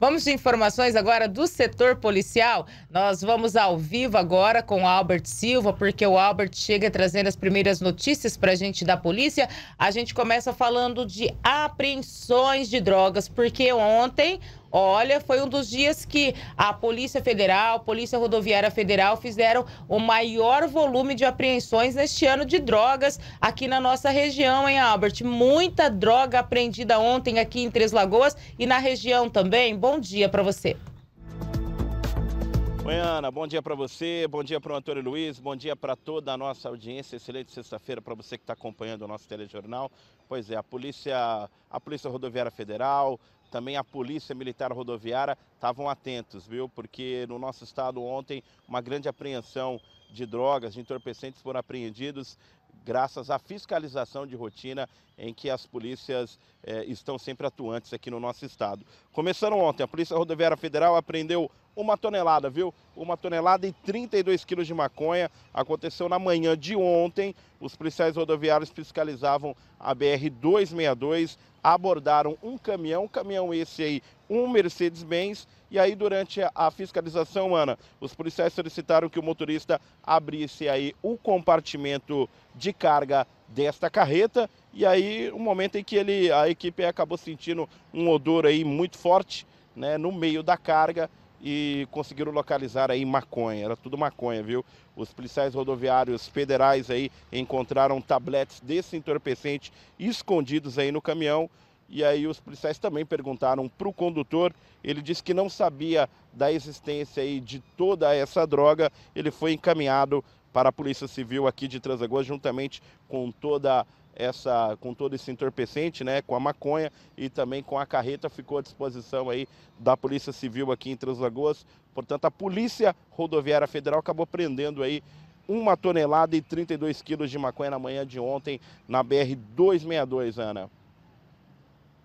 Vamos de informações agora do setor policial. Nós vamos ao vivo agora com o Albert Silva, porque o Albert chega trazendo as primeiras notícias para a gente da polícia. A gente começa falando de apreensões de drogas, porque ontem Olha, foi um dos dias que a Polícia Federal, Polícia Rodoviária Federal fizeram o maior volume de apreensões neste ano de drogas aqui na nossa região, hein, Albert? Muita droga apreendida ontem aqui em Três Lagoas e na região também. Bom dia para você. Oi, Ana, bom dia para você, bom dia para o Antônio Luiz, bom dia para toda a nossa audiência. Excelente sexta-feira para você que está acompanhando o nosso telejornal. Pois é, a Polícia, a Polícia Rodoviária Federal, também a Polícia Militar Rodoviária estavam atentos, viu? Porque no nosso estado ontem uma grande apreensão de drogas, de entorpecentes foram apreendidos graças à fiscalização de rotina em que as polícias eh, estão sempre atuantes aqui no nosso estado. Começaram ontem, a Polícia Rodoviária Federal apreendeu uma tonelada, viu? Uma tonelada e 32 quilos de maconha. Aconteceu na manhã de ontem. Os policiais rodoviários fiscalizavam a BR-262, abordaram um caminhão, um caminhão esse aí, um Mercedes-Benz. E aí, durante a fiscalização, Ana, os policiais solicitaram que o motorista abrisse aí o compartimento de carga desta carreta. E aí, um momento em que ele, a equipe acabou sentindo um odor aí muito forte, né, no meio da carga e conseguiram localizar aí maconha. Era tudo maconha, viu? Os policiais rodoviários federais aí encontraram tabletes desse entorpecente escondidos aí no caminhão. E aí os policiais também perguntaram para o condutor. Ele disse que não sabia da existência aí de toda essa droga. Ele foi encaminhado para a Polícia Civil aqui de Lagoas, juntamente com toda essa com todo esse entorpecente, né, com a maconha e também com a carreta ficou à disposição aí da Polícia Civil aqui em Translagoas. Portanto, a Polícia Rodoviária Federal acabou prendendo aí uma tonelada e 32 quilos de maconha na manhã de ontem na BR 262, Ana.